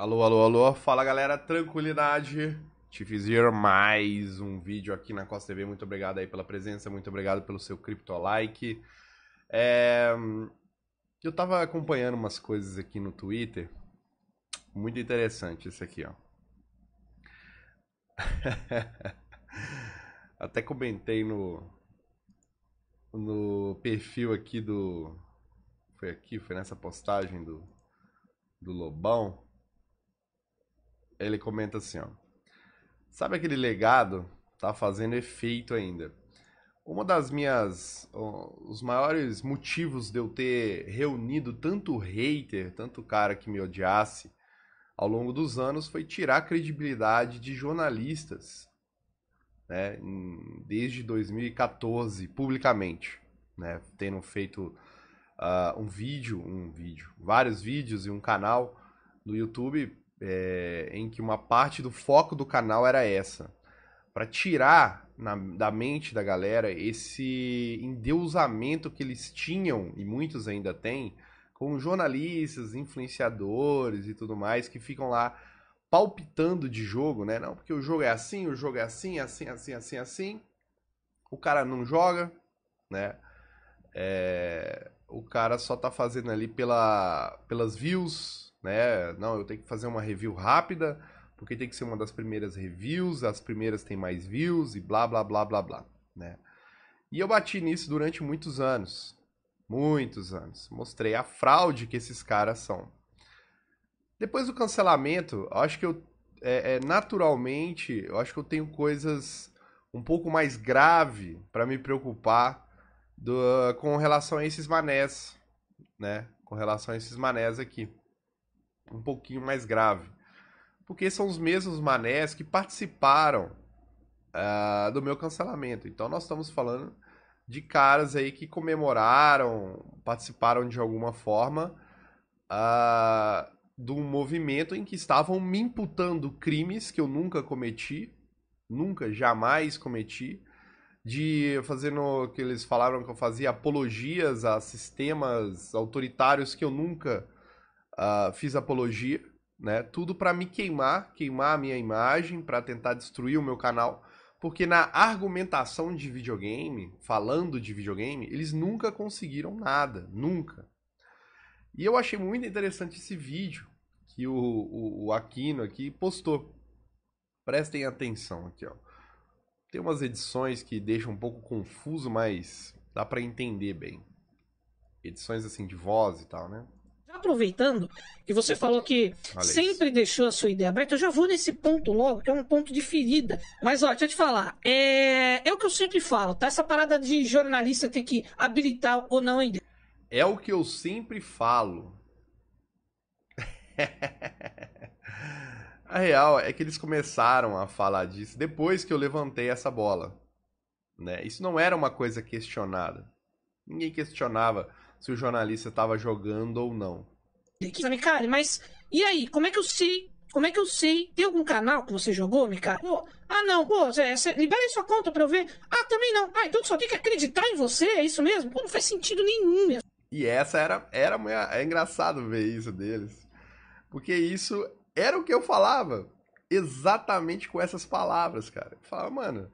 Alô, alô, alô. Fala galera, tranquilidade. Te fizer mais um vídeo aqui na Costa TV. Muito obrigado aí pela presença, muito obrigado pelo seu cripto like. É... Eu tava acompanhando umas coisas aqui no Twitter. Muito interessante esse aqui, ó. Até comentei no no perfil aqui do foi aqui, foi nessa postagem do do Lobão ele comenta assim, ó. Sabe aquele legado? Tá fazendo efeito ainda. Uma das minhas. Os maiores motivos de eu ter reunido tanto hater, tanto cara que me odiasse ao longo dos anos foi tirar a credibilidade de jornalistas. Né, desde 2014, publicamente. Né, tendo feito uh, um vídeo, um vídeo, vários vídeos e um canal no YouTube é, em que uma parte do foco do canal era essa. para tirar na, da mente da galera esse endeusamento que eles tinham, e muitos ainda têm, com jornalistas, influenciadores e tudo mais, que ficam lá palpitando de jogo, né? Não, porque o jogo é assim, o jogo é assim, assim, assim, assim, assim. O cara não joga, né? É... O cara só tá fazendo ali pela... pelas views, né? Não, eu tenho que fazer uma review rápida, porque tem que ser uma das primeiras reviews, as primeiras tem mais views e blá blá blá blá blá, né? E eu bati nisso durante muitos anos. Muitos anos. Mostrei a fraude que esses caras são. Depois do cancelamento, acho que eu é, é, naturalmente, eu acho que eu tenho coisas um pouco mais grave para me preocupar do, com relação a esses manés, né? Com relação a esses manés aqui um pouquinho mais grave. Porque são os mesmos manés que participaram uh, do meu cancelamento. Então nós estamos falando de caras aí que comemoraram, participaram de alguma forma uh, de um movimento em que estavam me imputando crimes que eu nunca cometi, nunca, jamais cometi, de fazendo que eles falaram que eu fazia apologias a sistemas autoritários que eu nunca uh, fiz apologia, né? Tudo para me queimar, queimar a minha imagem, para tentar destruir o meu canal. Porque na argumentação de videogame, falando de videogame, eles nunca conseguiram nada, nunca. E eu achei muito interessante esse vídeo que o, o, o Aquino aqui postou. Prestem atenção aqui, ó. Tem umas edições que deixam um pouco confuso, mas dá para entender bem. Edições assim de voz e tal, né? aproveitando que você falou que sempre deixou a sua ideia aberta, eu já vou nesse ponto logo, que é um ponto de ferida. Mas, ó, deixa eu te falar, é, é o que eu sempre falo, tá? Essa parada de jornalista ter que habilitar ou não ainda. É o que eu sempre falo. a real é que eles começaram a falar disso depois que eu levantei essa bola. Né? Isso não era uma coisa questionada. Ninguém questionava se o jornalista estava jogando ou não. Micali, mas e aí? Como é que eu sei? Como é que eu sei? Tem algum canal que você jogou, Micali? Pô, ah, não, pô, cê, cê, libera aí sua conta pra eu ver. Ah, também não. Ah, então só tem que acreditar em você, é isso mesmo? Pô, não faz sentido nenhum mesmo. E essa era, era é engraçado ver isso deles. Porque isso era o que eu falava. Exatamente com essas palavras, cara. Eu falava, mano,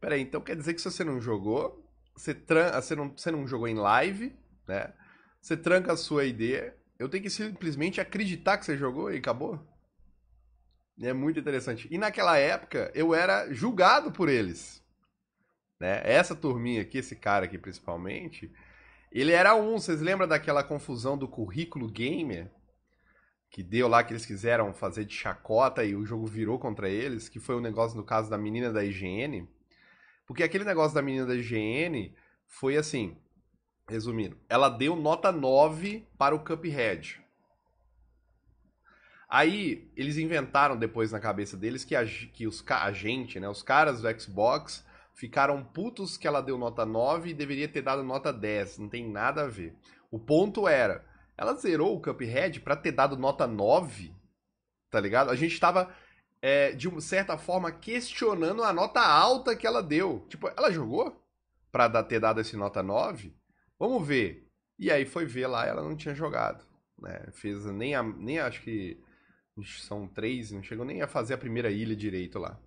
peraí, então quer dizer que se você não jogou, você, tran você, não, você não jogou em live, né? Você tranca a sua ID, eu tenho que simplesmente acreditar que você jogou e acabou. É muito interessante. E naquela época eu era julgado por eles. Né? Essa turminha aqui, esse cara aqui principalmente, ele era um. Vocês lembram daquela confusão do currículo gamer? Que deu lá que eles quiseram fazer de chacota e o jogo virou contra eles, que foi o um negócio no caso da menina da IGN. Porque aquele negócio da menina da IGN foi assim: Resumindo, ela deu nota 9 para o Cuphead. Aí, eles inventaram depois na cabeça deles que a, que os, a gente, né, os caras do Xbox, ficaram putos que ela deu nota 9 e deveria ter dado nota 10. Não tem nada a ver. O ponto era, ela zerou o Cuphead para ter dado nota 9, tá ligado? A gente tava, é, de uma certa forma, questionando a nota alta que ela deu. Tipo, ela jogou pra dar, ter dado esse nota 9? Vamos ver. E aí foi ver lá, ela não tinha jogado. Né? Fez nem, a, nem acho que são três, não chegou nem a fazer a primeira ilha direito lá.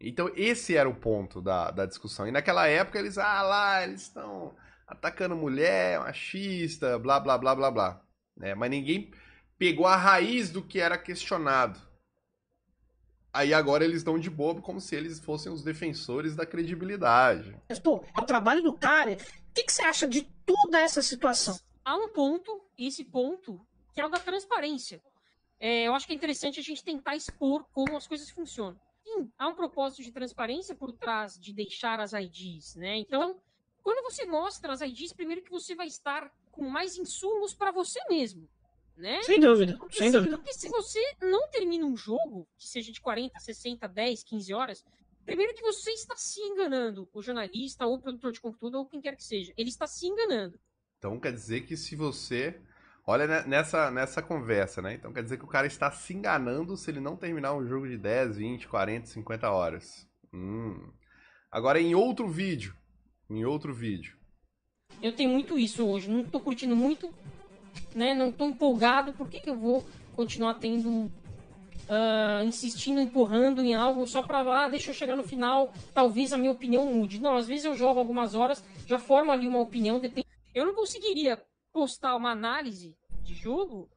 Então esse era o ponto da, da discussão. E naquela época eles, ah lá, eles estão atacando mulher, machista, blá blá blá blá blá. Né? Mas ninguém pegou a raiz do que era questionado. Aí agora eles estão de bobo como se eles fossem os defensores da credibilidade. Pô, é o trabalho do cara é que, que você acha de toda essa situação? Há um ponto, esse ponto, que é o da transparência. É, eu acho que é interessante a gente tentar expor como as coisas funcionam. Sim, há um propósito de transparência por trás de deixar as IDs, né? Então, quando você mostra as IDs, primeiro que você vai estar com mais insumos para você mesmo, né? Sem dúvida, porque sem se, dúvida. Porque se você não termina um jogo, que seja de 40, 60, 10, 15 horas, Primeiro que você está se enganando, o jornalista, ou o produtor de conteúdo, ou quem quer que seja. Ele está se enganando. Então quer dizer que se você. Olha nessa, nessa conversa, né? Então quer dizer que o cara está se enganando se ele não terminar um jogo de 10, 20, 40, 50 horas. Hum. Agora em outro vídeo. Em outro vídeo. Eu tenho muito isso hoje. Não estou curtindo muito, né? Não estou empolgado. Por que, que eu vou continuar tendo uh, insistindo, empurrando em algo só para lá, ah, deixa eu chegar no final, talvez a minha opinião mude. Não, às vezes eu jogo algumas horas, já formo ali uma opinião, Eu não conseguiria postar uma análise de jogo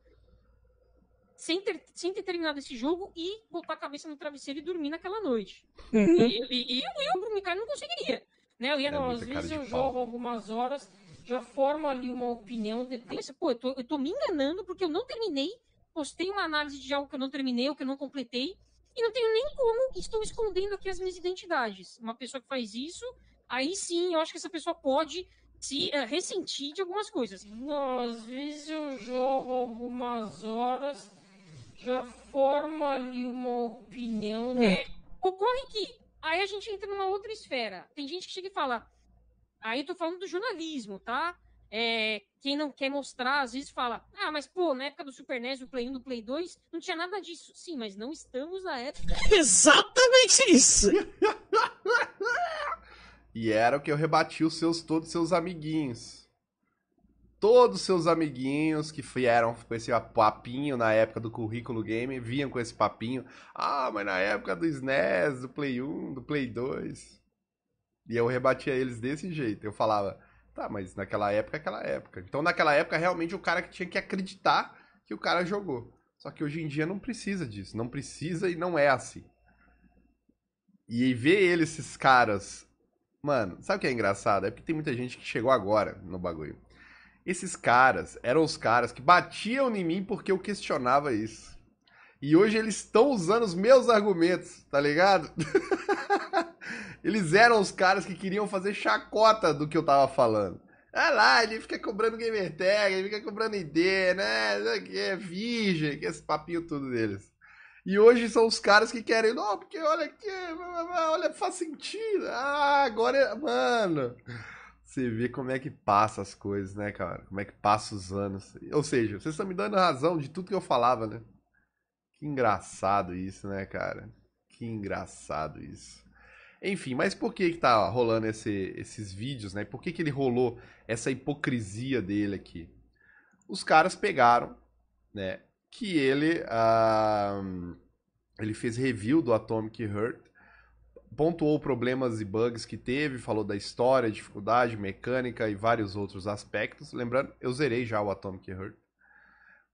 sem ter, sem ter terminado esse jogo e botar a cabeça no travesseiro e dormir naquela noite. Uhum. E, e, e eu, eu, Bruno não conseguiria. Né? Eu ia, é não, às vezes eu pau. jogo algumas horas, já formo ali uma opinião, depois, pô, eu tô, eu tô me enganando porque eu não terminei postei uma análise de algo que eu não terminei, ou que eu não completei, e não tenho nem como estou escondendo aqui as minhas identidades. Uma pessoa que faz isso, aí sim, eu acho que essa pessoa pode se uh, ressentir de algumas coisas. Às vezes eu jogo algumas horas, já formo ali uma opinião, né? É. Ocorre que aí a gente entra numa outra esfera. Tem gente que chega e fala, aí eu tô falando do jornalismo, tá? É, quem não quer mostrar, às vezes fala: Ah, mas pô, na época do Super NES, do Play 1, do Play 2, não tinha nada disso. Sim, mas não estamos na época. Exatamente isso! e era o que eu rebati os seus, todos os seus amiguinhos. Todos os seus amiguinhos que vieram com esse papinho na época do currículo game, vinham com esse papinho. Ah, mas na época do SNES, do Play 1, do Play 2. E eu rebatia eles desse jeito. Eu falava. Tá, mas naquela época, é aquela época. Então, naquela época, realmente, o cara que tinha que acreditar que o cara jogou. Só que hoje em dia não precisa disso. Não precisa e não é assim. E ver ele, esses caras. Mano, sabe o que é engraçado? É porque tem muita gente que chegou agora no bagulho. Esses caras eram os caras que batiam em mim porque eu questionava isso. E hoje eles estão usando os meus argumentos, tá ligado? eles eram os caras que queriam fazer chacota do que eu tava falando. Ah lá, ele fica cobrando GamerTag, ele fica cobrando ID, né? Que é virgem, que é esse papinho tudo deles. E hoje são os caras que querem, não, porque olha aqui, olha, faz sentido. Ah, agora, é... mano. Você vê como é que passa as coisas, né, cara? Como é que passa os anos. Ou seja, vocês estão me dando razão de tudo que eu falava, né? Que engraçado isso, né, cara? Que engraçado isso. Enfim, mas por que que tá rolando esse, esses vídeos, né? Por que que ele rolou essa hipocrisia dele aqui? Os caras pegaram, né? Que ele, ele fez review do Atomic Heart, pontuou problemas e bugs que teve, falou da história, dificuldade, mecânica e vários outros aspectos. Lembrando, eu zerei já o Atomic Heart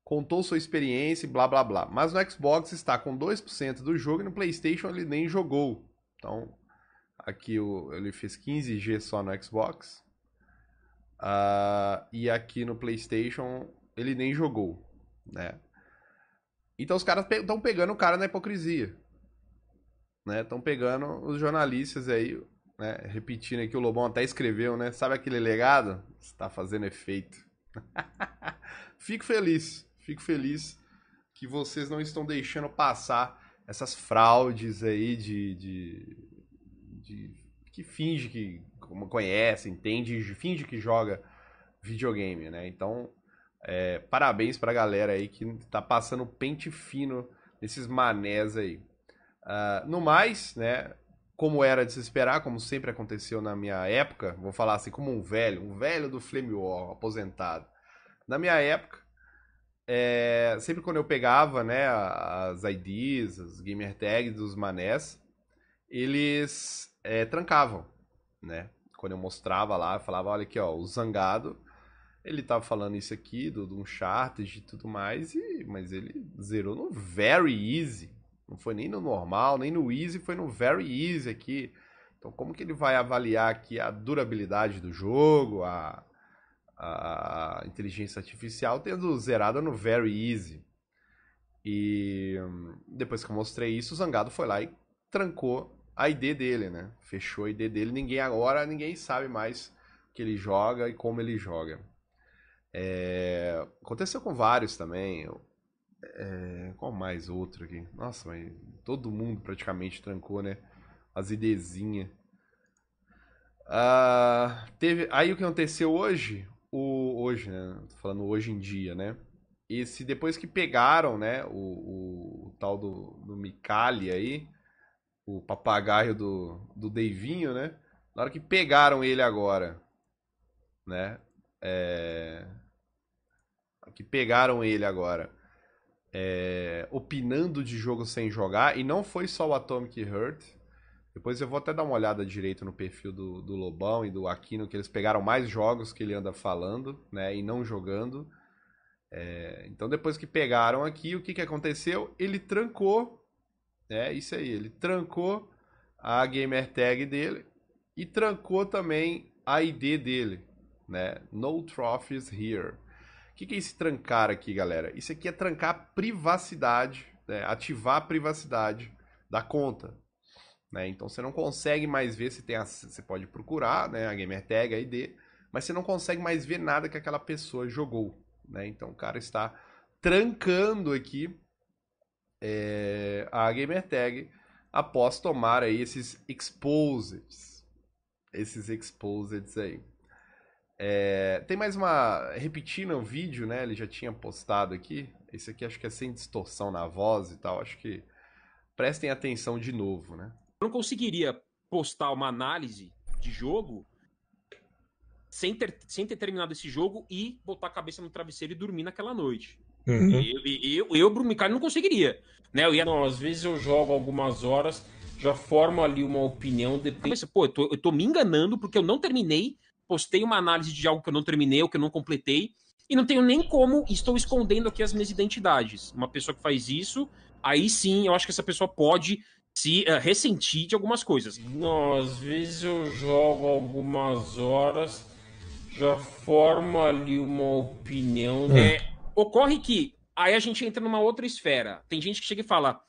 contou sua experiência e blá blá blá. Mas no Xbox está com 2% do jogo e no PlayStation ele nem jogou. Então, aqui o, ele fez 15G só no Xbox. Uh, e aqui no PlayStation ele nem jogou, né? Então os caras estão pe pegando o cara na hipocrisia, né? Estão pegando os jornalistas aí, né? Repetindo aqui o Lobão até escreveu, né? Sabe aquele legado? Está fazendo efeito. Fico feliz Fico feliz que vocês não estão deixando passar essas fraudes aí de, de, de que finge que conhece, entende, finge que joga videogame, né? Então, é, parabéns pra galera aí que tá passando pente fino nesses manés aí. Uh, no mais, né? Como era de se esperar, como sempre aconteceu na minha época, vou falar assim como um velho, um velho do Flame War, aposentado. Na minha época, é, sempre quando eu pegava né, as IDs, os gamer tags dos manés, eles é, trancavam, né? Quando eu mostrava lá, eu falava, olha aqui, ó, o Zangado, ele tava tá falando isso aqui, do, do Uncharted e tudo mais, e, mas ele zerou no Very Easy. Não foi nem no normal, nem no Easy, foi no Very Easy aqui. Então como que ele vai avaliar aqui a durabilidade do jogo, a a, a inteligência artificial, tendo zerado no Very Easy. E hum, depois que eu mostrei isso, o Zangado foi lá e trancou a ID dele, né? Fechou a ID dele. Ninguém agora, ninguém sabe mais o que ele joga e como ele joga. É... Aconteceu com vários também. É... Qual mais outro aqui? Nossa, mas todo mundo praticamente trancou, né? As IDzinhas. Ah, teve... Aí o que aconteceu hoje? o hoje, né? Tô falando hoje em dia, né? e se depois que pegaram, né, o, o, o tal do, do Micali aí, o papagaio do, do Deivinho, né? Na hora que pegaram ele agora, né? É... Que pegaram ele agora. É... Opinando de jogo sem jogar. E não foi só o Atomic Heart. Depois eu vou até dar uma olhada direito no perfil do, do Lobão e do Aquino, que eles pegaram mais jogos que ele anda falando, né? E não jogando. É, então depois que pegaram aqui, o que, que aconteceu? Ele trancou, é isso aí, ele trancou a gamer tag dele e trancou também a ID dele, né? No trophies here. O que, que é esse trancar aqui, galera? Isso aqui é trancar a privacidade, né? ativar a privacidade da conta. Né? Então você não consegue mais ver se tem a, você pode procurar, né, a gamer tag, a ID, mas você não consegue mais ver nada que aquela pessoa jogou, né? Então o cara está trancando aqui é, a gamer tag após tomar aí esses exposes esses exposes aí. É, tem mais uma repetindo o vídeo, né? Ele já tinha postado aqui. Esse aqui acho que é sem distorção na voz e tal. Acho que prestem atenção de novo, né? não conseguiria postar uma análise de jogo sem ter, sem ter terminado esse jogo e botar a cabeça no travesseiro e dormir naquela noite. Uhum. Eu, eu, eu Brumicar, não conseguiria. Né? Eu ia... Não, às vezes eu jogo algumas horas, já formo ali uma opinião. Depois... Pô, eu tô, eu tô me enganando porque eu não terminei, postei uma análise de algo que eu não terminei ou que eu não completei, e não tenho nem como, estou escondendo aqui as minhas identidades. Uma pessoa que faz isso, aí sim, eu acho que essa pessoa pode se uh, ressentir de algumas coisas. Não, às vezes eu jogo algumas horas, já forma ali uma opinião. Né? É, ocorre que aí a gente entra numa outra esfera. Tem gente que chega e fala.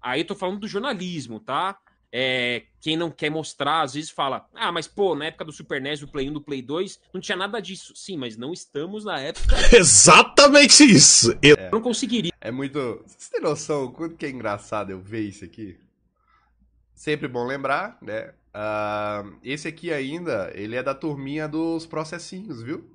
Aí eu tô falando do jornalismo, tá? É, quem não quer mostrar, às vezes fala: Ah, mas pô, na época do Super NES, do Play 1, do Play 2, não tinha nada disso. Sim, mas não estamos na época. Exatamente isso! Eu é, não conseguiria. É muito. vocês têm noção o quanto que é engraçado eu ver isso aqui? Sempre bom lembrar, né? Uh, esse aqui ainda, ele é da turminha dos processinhos, viu?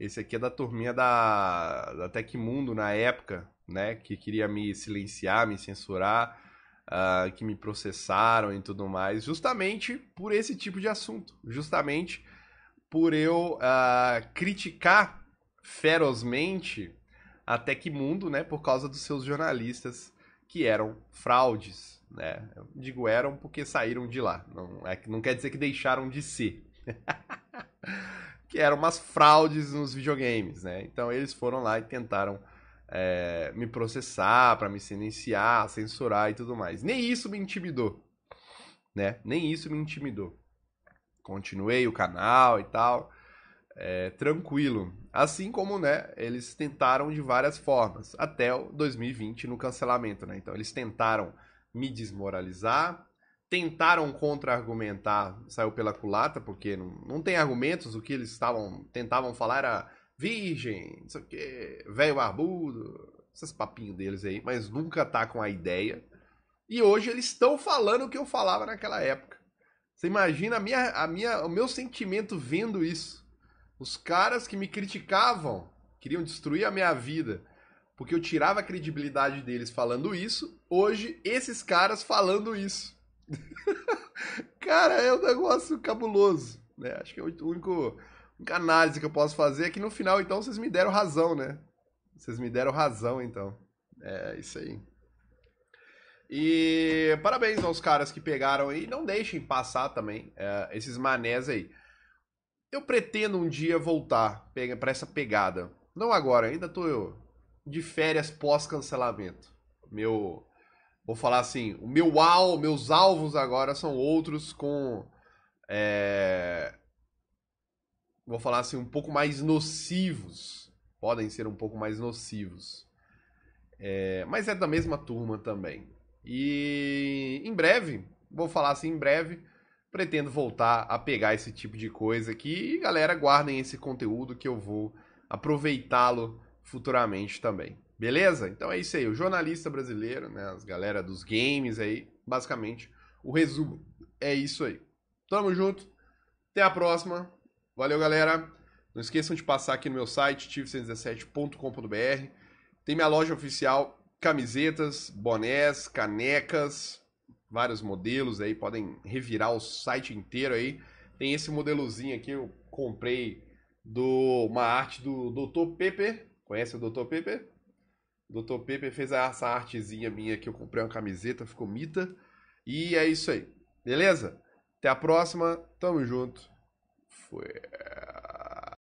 Esse aqui é da turminha da, da Tecmundo na época, né? Que queria me silenciar, me censurar, uh, que me processaram e tudo mais, justamente por esse tipo de assunto. Justamente por eu uh, criticar ferozmente a Tecmundo, né? Por causa dos seus jornalistas que eram fraudes, né? Eu digo eram porque saíram de lá, não, é, não quer dizer que deixaram de ser. que eram umas fraudes nos videogames, né? Então eles foram lá e tentaram é, me processar, para me silenciar, censurar e tudo mais. Nem isso me intimidou, né? Nem isso me intimidou. Continuei o canal e tal, é, tranquilo. Assim como, né, eles tentaram de várias formas, até o 2020 no cancelamento, né? Então eles tentaram me desmoralizar. Tentaram contra-argumentar, saiu pela culata, porque não, não tem argumentos. O que eles estavam tentavam falar era virgem, não sei o quê, velho barbudo, esses papinhos deles aí, mas nunca tá com a ideia. E hoje eles estão falando o que eu falava naquela época. Você imagina a minha, a minha, o meu sentimento vendo isso. Os caras que me criticavam, queriam destruir a minha vida, porque eu tirava a credibilidade deles falando isso, hoje esses caras falando isso. cara, é um negócio cabuloso, né? Acho que é o único única análise que eu posso fazer é que no final então vocês me deram razão, né? Vocês me deram razão então. É isso aí. E parabéns aos caras que pegaram aí. Não deixem passar também é, esses manés aí. Eu pretendo um dia voltar para essa pegada. Não agora, ainda tô eu de férias pós-cancelamento. Meu. Vou falar assim, o meu al, meus alvos agora são outros com. É, vou falar assim, um pouco mais nocivos. Podem ser um pouco mais nocivos. É, mas é da mesma turma também. E em breve, vou falar assim, em breve, pretendo voltar a pegar esse tipo de coisa aqui. E galera, guardem esse conteúdo que eu vou aproveitá-lo futuramente também. Beleza? Então é isso aí. O jornalista brasileiro, né, as galera dos games aí, basicamente o resumo é isso aí. Tamo junto. Até a próxima. Valeu, galera. Não esqueçam de passar aqui no meu site tive117.com.br. Tem minha loja oficial, camisetas, bonés, canecas, vários modelos aí, podem revirar o site inteiro aí. Tem esse modelozinho aqui eu comprei do uma arte do Dr. Pepe, Conhece o Dr. Pepe? O Dr. Pepe fez essa artezinha minha que eu comprei uma camiseta, ficou mita. E é isso aí. Beleza? Até a próxima. Tamo junto. Foi.